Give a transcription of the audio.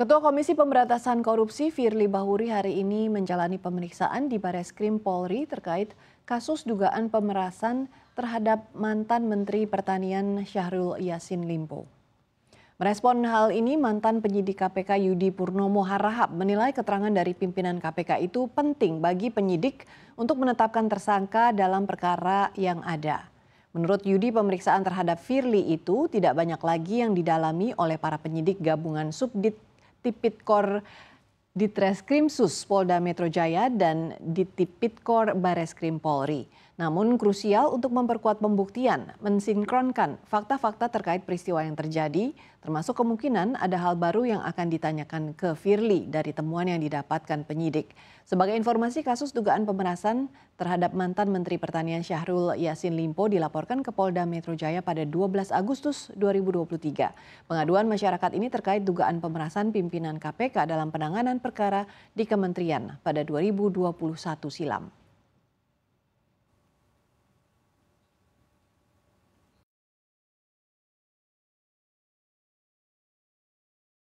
Ketua Komisi Pemberantasan Korupsi Firly Bahuri hari ini menjalani pemeriksaan di Bares Krim Polri terkait kasus dugaan pemerasan terhadap mantan Menteri Pertanian Syahrul Yasin Limpo. Merespon hal ini, mantan penyidik KPK Yudi Purnomo Harahap menilai keterangan dari pimpinan KPK itu penting bagi penyidik untuk menetapkan tersangka dalam perkara yang ada. Menurut Yudi, pemeriksaan terhadap Firly itu tidak banyak lagi yang didalami oleh para penyidik gabungan Subdit core di Treskrimsus Polda Metro Jaya dan di Tipitkor Bareskrim Polri. Namun krusial untuk memperkuat pembuktian, mensinkronkan fakta-fakta terkait peristiwa yang terjadi, termasuk kemungkinan ada hal baru yang akan ditanyakan ke Firly dari temuan yang didapatkan penyidik. Sebagai informasi, kasus dugaan pemerasan terhadap mantan Menteri Pertanian Syahrul Yasin Limpo dilaporkan ke Polda Metro Jaya pada 12 Agustus 2023. Pengaduan masyarakat ini terkait dugaan pemerasan pimpinan KPK dalam penanganan perkara di kementerian pada 2021 silam.